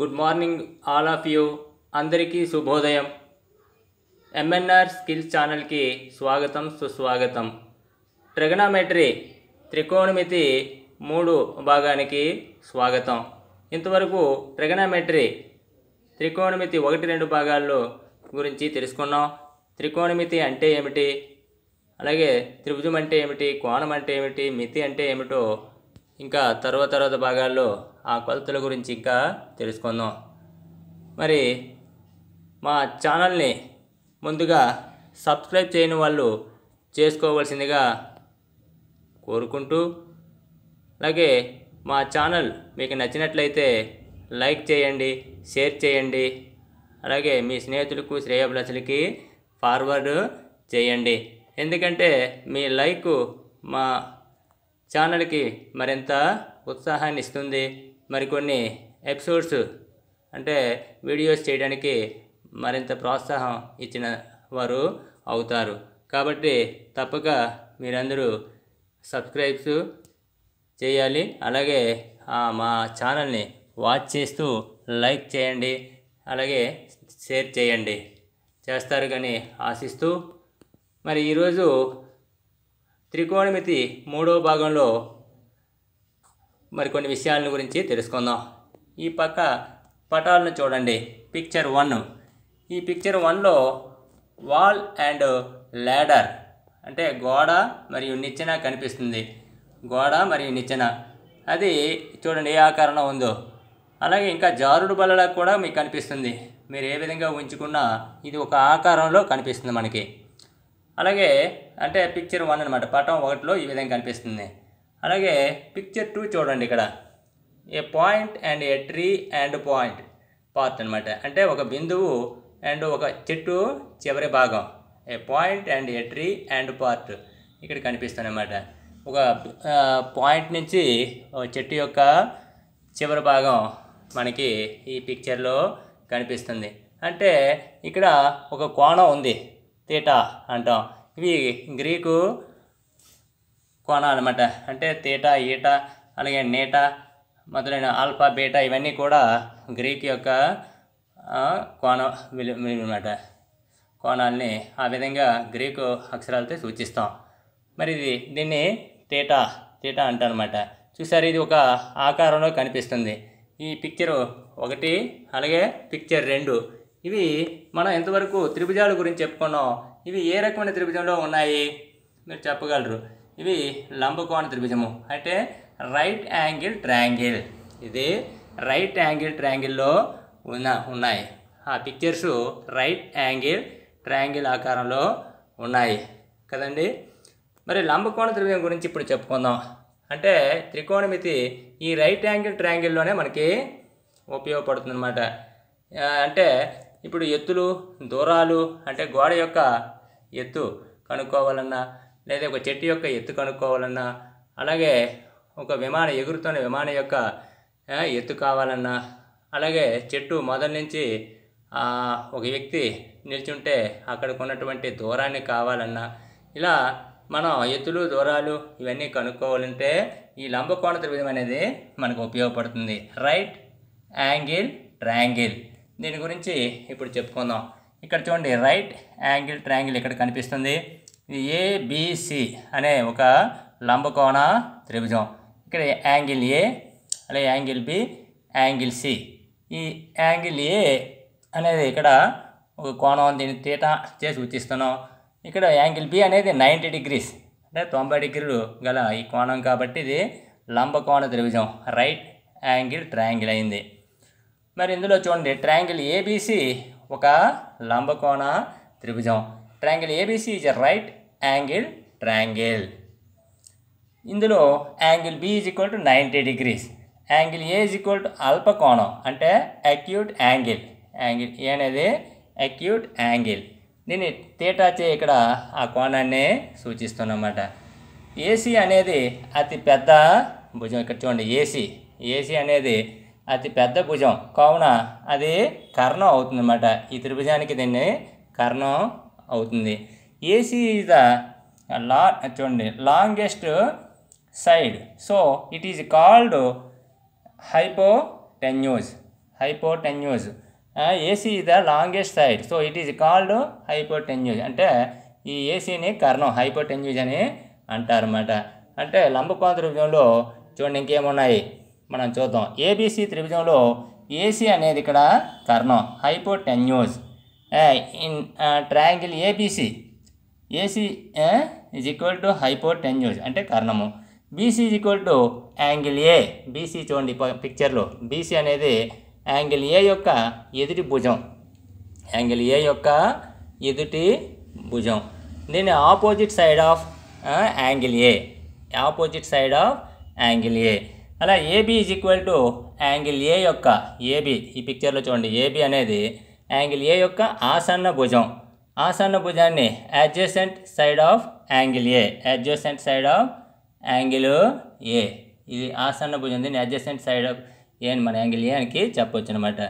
Good morning all of you అందరికీ శుభోదయం MNR skills ఛానల్కి స్వాగతం సుస్వాగతం ట్రిగనామెట్రీ త్రికోణమితి మూడు భాగానికి స్వాగతం ఇంతవరకు ట్రిగనామెట్రీ త్రికోణమితి ఒకటి రెండు భాగాల్లో గురించి తెలుసుకున్నాం త్రికోణమితి అంటే ఏమిటి అలాగే త్రిభుజం అంటే ఏమిటి కోణం అంటే ఏమిటి మితి అంటే ఏమిటో ఇంకా తర్వాత తర్వాత భాగాల్లో ఆ కొలతల గురించి ఇంకా తెలుసుకుందాం మరి మా ఛానల్ని ముందుగా సబ్స్క్రైబ్ చేయని వాళ్ళు చేసుకోవాల్సిందిగా కోరుకుంటూ అలాగే మా ఛానల్ మీకు నచ్చినట్లయితే లైక్ చేయండి షేర్ చేయండి అలాగే మీ స్నేహితులకు శ్రేయాభిలాషులకి ఫార్వర్డ్ చేయండి ఎందుకంటే మీ లైక్ మా ఛానల్కి మరింత ఉత్సాహాన్ని ఇస్తుంది మరికొన్ని ఎపిసోడ్స్ అంటే వీడియోస్ చేయడానికి మరింత ప్రోత్సాహం ఇచ్చిన వారు అవుతారు కాబట్టి తప్పక మీరందరూ సబ్స్క్రైబ్స్ చేయాలి అలాగే మా ఛానల్ని వాచ్ చేస్తూ లైక్ చేయండి అలాగే షేర్ చేయండి చేస్తారు కానీ ఆశిస్తూ మరి ఈరోజు త్రికోణమితి మూడవ భాగంలో మరికొన్ని విషయాలను గురించి తెలుసుకుందాం ఈ పక్క పటాలను చూడండి పిక్చర్ వన్ ఈ పిక్చర్ వన్లో వాల్ అండ్ ల్యాడర్ అంటే గోడ మరియు నిచ్చెన కనిపిస్తుంది గోడ మరియు నిచ్చెన అది చూడండి ఏ ఆకారంలో ఉందో అలాగే ఇంకా జారుడు బల్లలకు కూడా మీకు కనిపిస్తుంది మీరు ఏ విధంగా ఉంచుకున్నా ఇది ఒక ఆకారంలో కనిపిస్తుంది మనకి అలాగే అంటే పిక్చర్ వన్ అనమాట పటం ఒకటిలో ఈ విధంగా కనిపిస్తుంది అలాగే పిక్చర్ టూ చూడండి ఇక్కడ a point and a tree and point path అనమాట అంటే ఒక బిందువు అండ్ ఒక చెట్టు చివరి భాగం a point and a tree and part ఇక్కడ కనిపిస్తుందన్నమాట ఒక పాయింట్ నుంచి చెట్టు యొక్క చివరి భాగం మనకి ఈ పిక్చర్లో కనిపిస్తుంది అంటే ఇక్కడ ఒక కోణం ఉంది తీటా అంటాం ఇవి గ్రీకు అనమాట అంటే తీటా ఈటా అలాగే నేటా మొదలైన ఆల్ఫా బీటా ఇవన్నీ కూడా గ్రీక్ యొక్క కోణ అనమాట కోణాలని ఆ విధంగా గ్రీకు అక్షరాలతో సూచిస్తాం మరి ఇది దీన్ని తేటా తేటా అంటారనమాట చూసారు ఇది ఒక ఆకారంలో కనిపిస్తుంది ఈ పిక్చరు ఒకటి అలాగే పిక్చర్ రెండు ఇవి మనం ఎంతవరకు త్రిభుజాల గురించి చెప్పుకున్నాం ఇవి ఏ రకమైన త్రిభుజంలో ఉన్నాయి మీరు చెప్పగలరు ఇవి లంబకోణ త్రిభుజము అంటే రైట్ యాంగిల్ ట్రయాంగిల్ ఇది రైట్ యాంగిల్ ట్రయాంగిల్లో ఉన్న ఉన్నాయి ఆ పిక్చర్స్ రైట్ యాంగిల్ ట్రయాంగిల్ ఆకారంలో ఉన్నాయి కదండి మరి లంబకోణ త్రిభుజం గురించి ఇప్పుడు చెప్పుకుందాం అంటే త్రికోణమితి ఈ రైట్ యాంగిల్ ట్రయాంగిల్లోనే మనకి ఉపయోగపడుతుంది అనమాట అంటే ఇప్పుడు ఎత్తులు దూరాలు అంటే గోడ యొక్క ఎత్తు కనుక్కోవాలన్నా లేదా ఒక చెట్టు యొక్క ఎత్తు కనుక్కోవాలన్నా అలాగే ఒక విమాన ఎగురుతున్న విమానం యొక్క ఎత్తు కావాలన్నా అలాగే చెట్టు మొదల నుంచి ఒక వ్యక్తి నిల్చుంటే అక్కడికి ఉన్నటువంటి దూరాన్ని కావాలన్నా ఇలా మనం ఎత్తులు దూరాలు ఇవన్నీ కనుక్కోవాలంటే ఈ లంబకోణ త్రిభుజం అనేది మనకు ఉపయోగపడుతుంది రైట్ యాంగిల్ ట్రాంగిల్ దీని గురించి ఇప్పుడు చెప్పుకుందాం ఇక్కడ చూడండి రైట్ యాంగిల్ ట్రయాంగిల్ ఇక్కడ కనిపిస్తుంది ఏబిసి అనే ఒక లంబకోణ త్రిభుజం ఇక్కడ యాంగిల్ ఏ అలాగే యాంగిల్ బి యాంగిల్ సి ఈ యాంగిల్ ఏ అనేది ఇక్కడ ఒక కోణం దీన్ని తీట చేసి సూచిస్తున్నాం ఇక్కడ యాంగిల్ బి అనేది నైంటీ డిగ్రీస్ అంటే తొంభై డిగ్రీలు గల ఈ కోణం కాబట్టి ఇది లంబకోణ త్రిభుజం రైట్ యాంగిల్ ట్రయాంగిల్ అయింది మరి ఇందులో చూడండి ట్రయాంగిల్ ఏబీసీ ఒక లంబకోణ త్రిభుజం triangle ABC is right angle triangle ఇందులో angle B is equal to ninety degrees angle A is equal to అల్పకోణం అంటే అక్యూట్ యాంగిల్ యాంగిల్ ఏ అనేది అక్యూట్ యాంగిల్ దీన్ని తేటా చే ఇక్కడ ఆ కోణాన్ని సూచిస్తున్నమాట ఏసీ అనేది అతి పెద్ద భుజం ఇక్కడ చూడండి ఏసీ ఏసీ అనేది అతి పెద్ద భుజం కావున అది కర్ణం అవుతుంది అన్నమాట ఈ త్రిభుజానికి దీన్ని కర్ణం అవుతుంది ఏసీ ఈజ్ ద లా చూడండి longest side so it is called hypotenuse hypotenuse AC is the longest side so it is called hypotenuse అంటే ఈ ఏసీని కర్ణం హైపోటెన్యూజ్ అని అంటారన్నమాట అంటే లంబకోణ త్రిభుజంలో చూడండి ఇంకేమున్నాయి మనం చూద్దాం ఏబీసీ త్రిభుజంలో ఏసీ అనేది ఇక్కడ కర్ణం hypotenuse in triangle ABC AC is equal to hypotenuse అంటే కర్ణము BC is equal to angle A BC చూడండి పిక్చర్లో బీసీ అనేది యాంగిల్ ఏ యొక్క ఎదుటి భుజం యాంగిల్ ఏ యొక్క ఎదుటి భుజం దీన్ని opposite side of angle A opposite side of angle A అలా AB is equal to angle A యొక్క ఏబీ ఈ పిక్చర్లో చూడండి ఏబీ అనేది యాంగిల్ ఏ యొక్క ఆసన్న భుజం ఆసన్న భుజాన్ని adjacent side of angle A adjacent side of angle A ఇది ఆసన్న భుజం దీన్ని అడ్జసెంట్ సైడ్ ఆఫ్ ఏ అని మన యాంగిల్ ఏ అని చెప్పొచ్చు అనమాట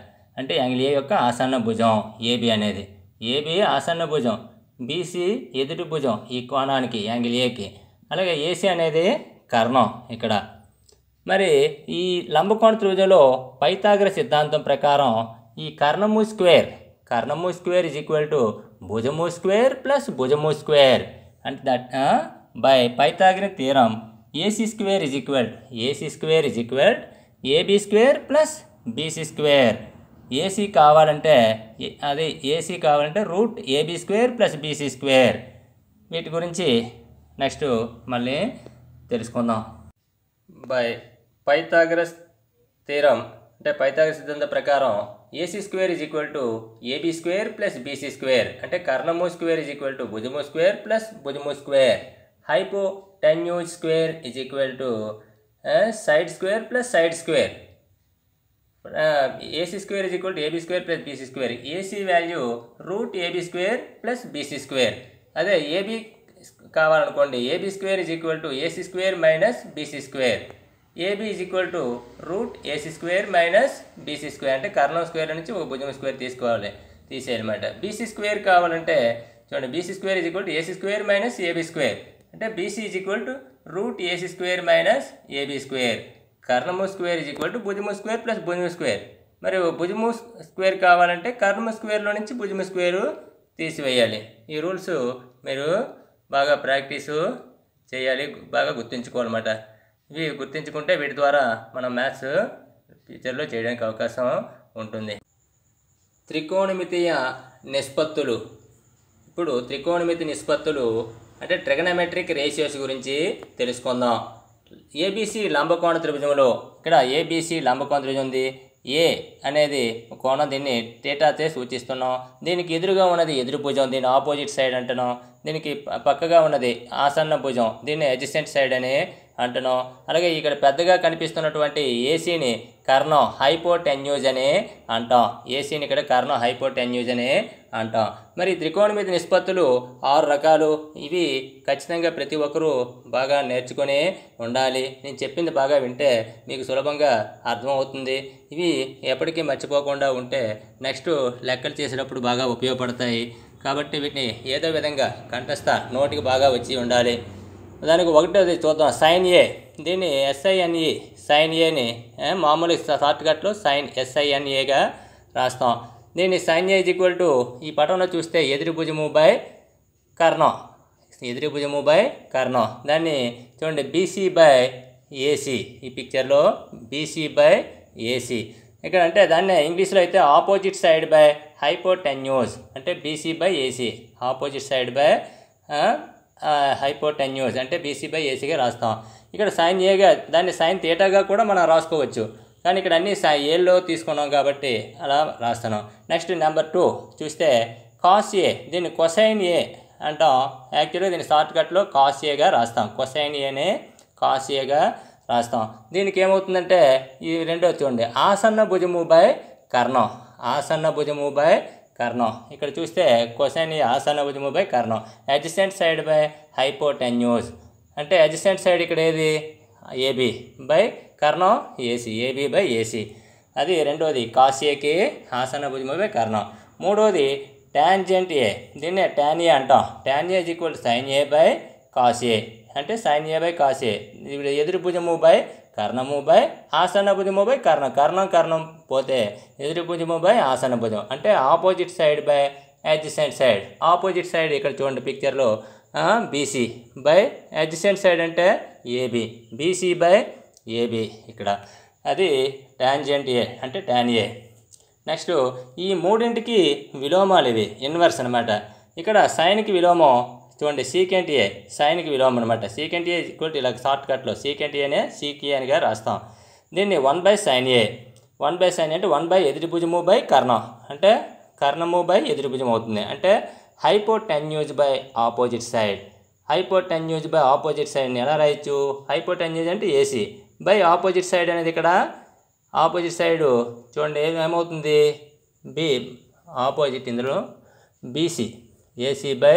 అంటే యాంగిల్ ఏ యొక్క ఆసన్న భుజం ఏబీ అనేది ఏబీ ఆసన్న భుజం బీసీ ఎదుటి భుజం ఈ కోణానికి యాంగిల్ ఏకి అలాగే ఏసీ అనేది కర్ణం ఇక్కడ మరి ఈ లంబకోణ త్రిభుజంలో పైతాగ్ర సిద్ధాంతం ప్రకారం ఈ కర్ణము స్క్వేర్ కర్ణము స్క్వేర్ ఈజ్ ఈక్వల్ టు భుజము స్క్వేర్ ప్లస్ భుజము స్క్వేర్ అంటే దట్ బై పైతాగ్ర తీరం AC square is equal AC square is equal AB square plus BC square AC కావాలంటే అదే ఏసీ కావాలంటే root AB square plus BC square వీటి గురించి నెక్స్ట్ మళ్ళీ తెలుసుకుందాం బై పైథాగరస్ తీరం అంటే పైథాగరస్ సిద్ధాంత ప్రకారం AC square is equal to AB square plus BC square అంటే కర్ణము స్క్వేర్ ఈజ్ ఈక్వల్ టు భుజము స్క్వేర్ ప్లస్ భుజము square hypotenuse square is equal to side square plus side square AC square is equal to AB square plus BC square AC value root AB square plus BC square అదే AB కావాలనుకోండి AB square is equal to AC square minus BC square AB is equal to root AC square minus BC square అంటే కర్ణం square నుంచి ఒక భుజం square తీసుకోవాలి తీసేయాలన్నమాట BC square కావాలంటే చూడండి BC square is equal to AC square minus AB square అంటే BC is equal to root AC square minus AB square కర్ణము స్క్వేర్ ఈజ్ ఈక్వల్ టు భుజము స్క్వేర్ ప్లస్ భుజము స్క్వేర్ మరి భుజము స్క్వేర్ కావాలంటే కర్ణము స్క్వేర్లో నుంచి భుజము స్క్వేరు తీసివేయాలి ఈ రూల్స్ మీరు బాగా ప్రాక్టీసు చేయాలి బాగా గుర్తుంచుకోవాలన్నమాట ఇవి గుర్తించుకుంటే వీటి ద్వారా మనం మ్యాథ్స్ ఫ్యూచర్లో చేయడానికి అవకాశం ఉంటుంది త్రికోణమితీయ నిష్పత్తులు ఇప్పుడు త్రికోణమితి నిష్పత్తులు అంటే ట్రిగనమెట్రిక్ రేషియోస్ గురించి తెలుసుకుందాం ఏబీసీ లంబకోణ త్రిభుజంలో ఇక్కడ ఏబీసీ లంబకోణ త్రిభుజం ఉంది ఏ అనేది కోణం దీన్ని టీటాచే సూచిస్తున్నాం దీనికి ఎదురుగా ఉన్నది ఎదురు భుజం దీని ఆపోజిట్ సైడ్ అంటున్నాం దీనికి పక్కగా ఉన్నది ఆసన్న భుజం దీన్ని అడ్జిస్టెంట్ సైడ్ అని అంటను అలాగే ఇక్కడ పెద్దగా కనిపిస్తున్నటువంటి ఏసీని కర్ణం హైపోటెన్యూజ్ అని అంటాం ఏసీని ఇక్కడ కర్ణం హైపోటెన్యూజ్ అని అంటాం మరి మీద నిష్పత్తులు ఆరు రకాలు ఇవి ఖచ్చితంగా ప్రతి ఒక్కరూ బాగా నేర్చుకొని ఉండాలి నేను చెప్పింది బాగా వింటే మీకు సులభంగా అర్థమవుతుంది ఇవి ఎప్పటికీ మర్చిపోకుండా ఉంటే నెక్స్ట్ లెక్కలు చేసేటప్పుడు బాగా ఉపయోగపడతాయి కాబట్టి వీటిని ఏదో విధంగా కంఠస్థ నోటికి బాగా వచ్చి ఉండాలి దానికి ఒకటోది చూద్దాం సైన్ ఏ దీన్ని ఎస్ఐఎన్ఈ e. సైన్ ఏని మామూలు షార్ట్కట్లో సైన్ ఎస్ఐఎన్ఏగా e రాస్తాం దీన్ని సైన్ ఏ ఈక్వల్ టు ఈ పటంలో చూస్తే ఎదురు భుజము బై కర్ణం ఎదురు భుజము బై కర్ణం దాన్ని చూడండి బీసీ బై ఏసీ ఈ పిక్చర్లో బీసీ బై ఏసీ ఇక్కడ అంటే దాన్ని ఇంగ్లీష్లో అయితే ఆపోజిట్ సైడ్ బై హైపోటెన్యూస్ అంటే BC by AC opposite side by hypotenuse అంటే బీసీ బై ఏసీగా రాస్తాం ఇక్కడ సైన్ ఏగా దాన్ని సైన్ థీటాగా కూడా మనం రాసుకోవచ్చు కానీ ఇక్కడ అన్ని సై ఏల్లో తీసుకున్నాం కాబట్టి అలా రాస్తున్నాం నెక్స్ట్ నెంబర్ టూ చూస్తే కాస్ ఏ దీన్ని కొసైన్ ఏ అంటాం యాక్చువల్గా దీన్ని షార్ట్కట్లో కాస్ ఏగా రాస్తాం కొసైన్ ఏనే కాస్ ఏగా రాస్తాం దీనికి ఏమవుతుందంటే ఈ రెండో చూడండి ఆసన్న భుజము బై కర్ణం ఆసన్న భుజము బై కర్ణం ఇక్కడ చూస్తే కొసైన్ ఆసనభుజము బై కర్ణం అడ్జసెంట్ సైడ్ బై హైపోటెన్యూస్ అంటే అడ్జసెంట్ సైడ్ ఇక్కడ ఏది ఏబి బై కర్ణం ఏసీ ఏబి బై ఏసీ అది రెండోది కాసేకి ఆసనభుజము బై కర్ణం మూడోది ట్యాన్జెంట్ ఏ దీన్నే ట్యాన్ ఏ అంటాం tan is equal sine A by cos A అంటే sine A by cos A ఎదురు భుజము బై కర్ణము బై ఆసన భుజము బై కర్ణం కర్ణం కర్ణం పోతే ఎదురు భుజము బై ఆసన భుజం అంటే opposite side by adjacent side opposite side ఇక్కడ చూడండి పిక్చర్లో బీసీ బై అడ్జసెంట్ సైడ్ అంటే ఏబి బీసీ బై ఏబి ఇక్కడ అది టాంజెంట్ ఏ అంటే ట్యాన్ ఏ నెక్స్ట్ ఈ మూడింటికి విలోమాలు ఇవి ఇన్వర్స్ అనమాట ఇక్కడ సైన్కి విలోమం చూడండి సీకెంట్ ఏ సైన్కి విలోమం అనమాట సీకెంట్ ఏ ఈక్వల్ ఇలా షార్ట్ కట్లో సీకెంట్ ఏనే సీకే అనిగా రాస్తాం దీన్ని one by sine A one by sine అంటే వన్ బై ఎదుటి భుజము బై కర్ణం అంటే కర్ణము బై ఎదుటి భుజం అవుతుంది అంటే hypotenuse by opposite side hypotenuse by opposite సైడ్ని ఎలా రాయొచ్చు టెన్యూజ్ అంటే ఏసీ బై ఆపోజిట్ సైడ్ అనేది ఇక్కడ ఆపోజిట్ సైడు చూడండి ఏమవుతుంది బి ఆపోజిట్ ఇందులో బీసీ ఏసీ బై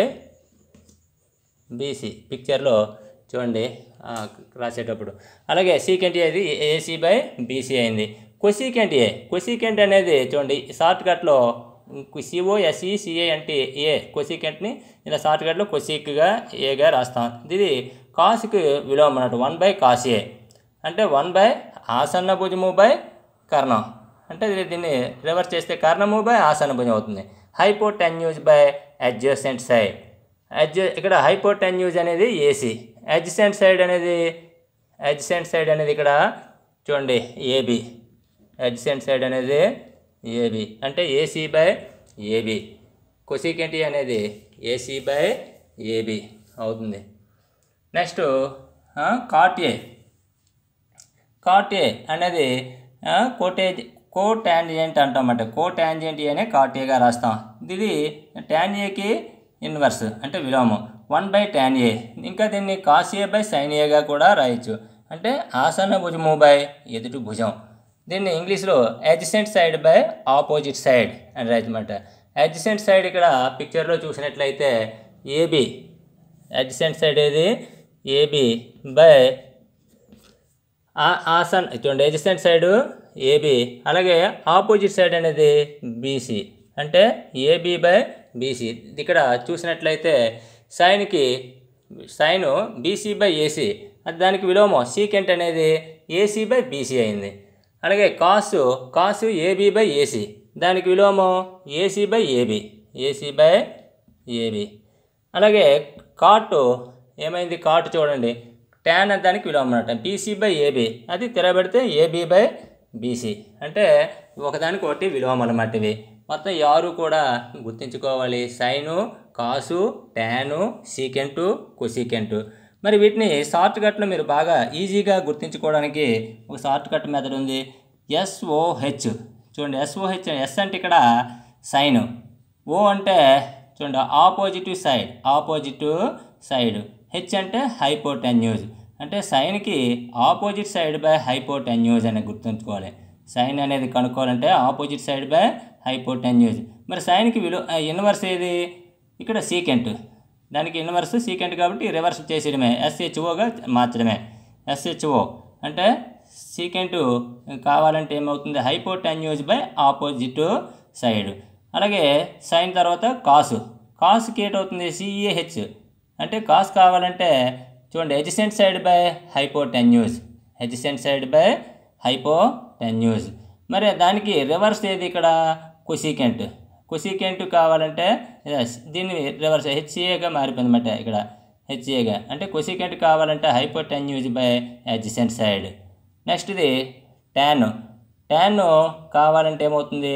బీసీ పిక్చర్లో చూడండి రాసేటప్పుడు అలాగే సీకెంట్ ఏది ఏసీ బై బీసీ అయింది కొసీకెంట్ ఏ కొసీకెంట్ అనేది చూడండి షార్ట్కట్లో సిఓఎస్ఈ సిఏ అంటే ఏ కొసీకెంట్ని ఇలా షార్ట్కట్లో కొసీక్గా ఏగా రాస్తాం ఇది కాసుకు విలువ అన్నట్టు వన్ బై కాస్ ఏ అంటే వన్ బై ఆసన్న భుజము బై కర్ణం అంటే దీన్ని రివర్స్ చేస్తే కర్ణము బై ఆసన్న భుజం అవుతుంది హైపోటెన్యూజ్ బై అడ్జస్టెంట్ సైడ్ అడ్జ ఇక్కడ హైపోటెన్యూజ్ అనేది ఏసీ అడ్జసెంట్ సైడ్ అనేది అడ్జసెంట్ సైడ్ అనేది ఇక్కడ చూడండి ఏబి అడ్జసెంట్ సైడ్ అనేది ఏబి అంటే ఏసీ బై ఏబి కొసికెంటి అనేది ఏసీ బై ఏబి అవుతుంది next cot A cot A అనేది కోటేజ్ ట్యాంజెంట్ అంటాం అంటే కోటాంజియంట్ అనే కాట్ ఏగా రాస్తాం ఇది టాన్ ఏకి ఇన్వర్స్ అంటే విలోమం వన్ బై ట్యాన్ ఏ ఇంకా దీన్ని కాస్ ఏ బై సైన్ ఏగా కూడా రాయొచ్చు అంటే ఆసన భుజము బై ఎదుటి భుజం దీన్ని ఇంగ్లీష్లో adjacent side by opposite side అని రాయచ్చమాట అడ్జసెంట్ సైడ్ ఇక్కడ పిక్చర్లో చూసినట్లయితే ఏబి అడ్జసెంట్ సైడ్ ఏది ఏబి బై ఆసన్ చూడండి అడ్జసెంట్ సైడు ఏబి అలాగే ఆపోజిట్ సైడ్ అనేది బీసీ అంటే ఏబి బై బీసీ ఇక్కడ చూసినట్లయితే సైన్కి సైను బీసీ బై ఏసీ అది దానికి విలోమం సీకెంట్ అనేది ఏసీ బై బీసీ అయింది అలాగే cos cos AB by AC దానికి విలోమం AC by AB AC by AB అలాగే కాటు ఏమైంది కాటు చూడండి ట్యాన్ దానికి విలోమం అనమాట బీసీ బై ఏబీ అది తెరబెడితే ఏబీ బై బీసీ అంటే ఒకదానికి ఒకటి విలోమం అనమాట ఇవి మొత్తం ఈ ఆరు కూడా గుర్తించుకోవాలి సైను కాసు ట్యాను సీకెంటు కుసీకెంటు మరి వీటిని షార్ట్ కట్లో మీరు బాగా ఈజీగా గుర్తించుకోవడానికి ఒక షార్ట్ కట్ మెథడ్ ఉంది ఎస్ఓహెచ్ చూడండి ఎస్ఓహెచ్ ఎస్ అంటే ఇక్కడ సైను ఓ అంటే చూడండి opposite side opposite side H అంటే హైపోటెన్యూజ్ అంటే సైన్కి ఆపోజిట్ సైడ్ బై హైపోటెన్యూజ్ అనేది గుర్తుంచుకోవాలి సైన్ అనేది కనుక్కోవాలంటే ఆపోజిట్ సైడ్ బై హైపోటెన్యూజ్ మరి సైన్కి విలువ ఇన్వర్స్ ఏది ఇక్కడ సీకెంట్ దానికి ఇన్వర్స్ సీకెంట్ కాబట్టి రివర్స్ చేసేయడమే ఎస్హెచ్ఓగా మార్చడమే ఎస్హెచ్ఓ అంటే సీకెంట్ కావాలంటే ఏమవుతుంది హైపోటెన్యూజ్ బై ఆపోజిట్ సైడ్ అలాగే సైన్ తర్వాత కాసు కాసుకి ఏటవుతుంది సిఈహెచ్ అంటే కాస్ కావాలంటే చూడండి adjacent side by hypotenuse adjacent side by hypotenuse మరి దానికి రివర్స్ ఏది ఇక్కడ కొసీకెంట్ కొసీకెంట్ కావాలంటే దీన్ని రివర్స్ హెచ్ఏగా మారిపోయింది అనమాట ఇక్కడ హెచ్ఏగా అంటే కొసీకెంట్ కావాలంటే యూజ్ బై అడ్జసెంట్ సైడ్ నెక్స్ట్ది ట్యాన్ ట్యాన్ కావాలంటే ఏమవుతుంది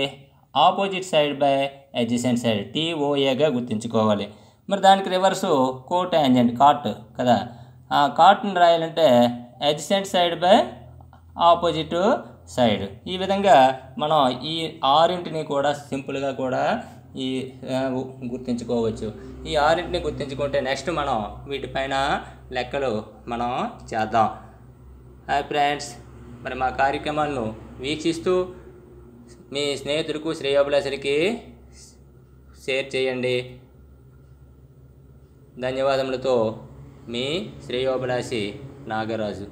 opposite side by adjacent side టీఓఏగా గుర్తుంచుకోవాలి మరి దానికి రివర్సు యాంజెంట్ కాట్ కదా ఆ కాట్ని రాయాలంటే adjacent side by opposite side ఈ విధంగా మనం ఈ ఆరింటిని కూడా సింపుల్గా కూడా ఈ గుర్తించుకోవచ్చు ఈ ఆరింటిని గుర్తించుకుంటే నెక్స్ట్ మనం వీటిపైన లెక్కలు మనం చేద్దాం హాయ్ ఫ్రెండ్స్ మరి మా కార్యక్రమాలను వీక్షిస్తూ మీ స్నేహితుడికి శ్రేయోభిలాషులకి షేర్ చేయండి ధన్యవాదములతో మీ శ్రేయోభిలాషి నాగరాజు